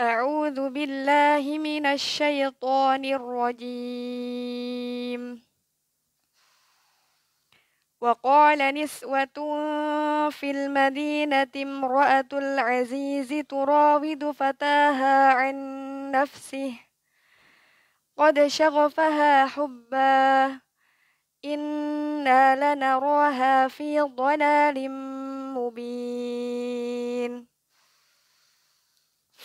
أعوذ بالله من الشيطان الرجيم وقال نسوة في المدينة امرأة العزيز تراود فتاها عن نفسه قد شغفها حبا إنا لنراها في ضلال مبين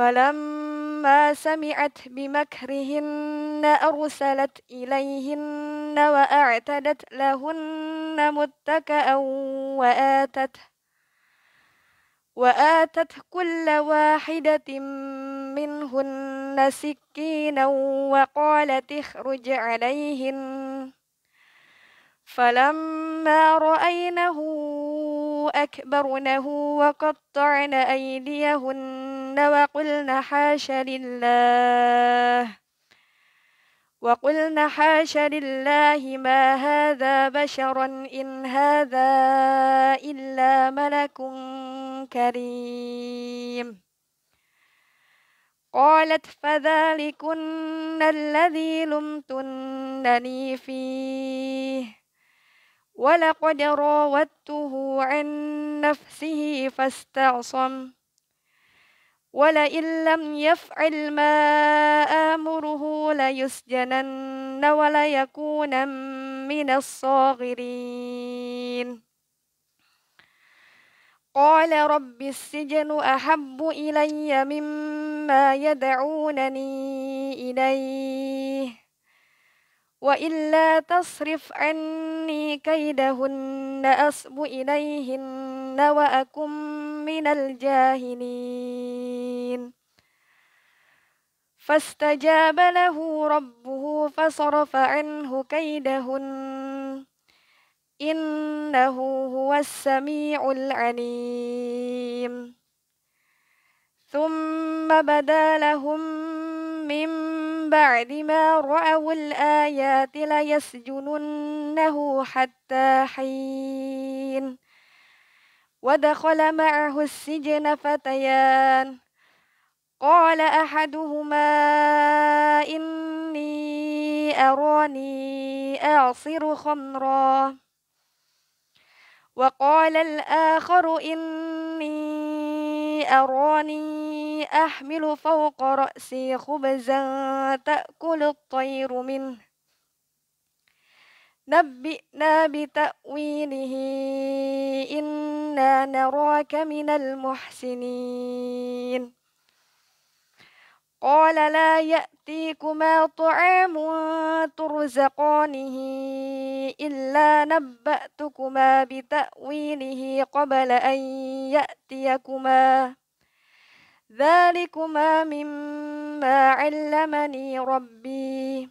فلما سمعت بمكرهن أرسلت إليهن وأعتدت لهن متكأ وآتت وآتت كل واحدة منهن سكينا وقالت اخرج عليهن فلما رأينه أكبرنه وقطعن أيديهن أشركن وقلن حاش لله وقلن حاش لله ما هذا بشرا إن هذا إلا ملك كريم قالت فذلكن الذي لمتنني فيه ولقد راودته عن نفسه فاستعصم ولئن لم يفعل ما آمره ليسجنن وليكون من الصاغرين قال رب السجن أحب إلي مما يدعونني إليه وإلا تصرف عني كيدهن أصب إليهن وأكن من الجاهلين فاستجاب له ربه فصرف عنه كيدهن إنه هو السميع العليم ثم بدا لهم من بعد ما رأوا الآيات ليسجننه حتى حين ودخل معه السجن فتيان قال أحدهما إني أراني أعصر خمرا وقال الآخر إني أراني أحمل فوق رأسي خبزا تأكل الطير منه نبئنا بتأويله إن نراك من المحسنين قال لا يأتيكما طعام ترزقانه إلا نبأتكما بتأويله قبل أن يأتيكما ذلكما مما علمني ربي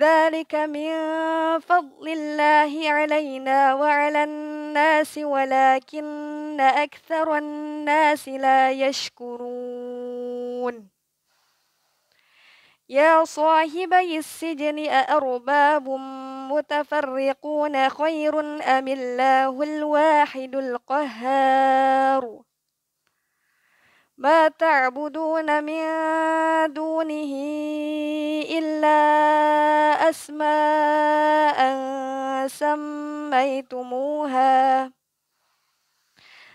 ذلك من فضل الله علينا وعلى الناس ولكن أكثر الناس لا يشكرون يا صاحبي السجن أأرباب متفرقون خير أم الله الواحد القهار ما تعبدون من دونه أسماء سميتموها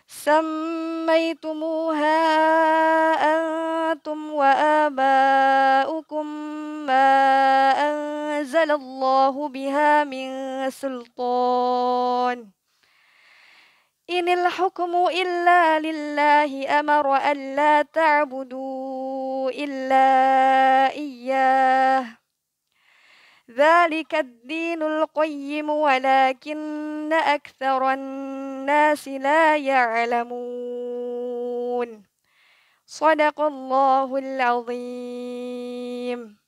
سميتموها أنتم وآباؤكم ما أنزل الله بها من سلطان إن الحكم إلا لله أمر ألا تعبدوا إلا إياه ذلك الدين القيم ولكن أكثر الناس لا يعلمون صدق الله العظيم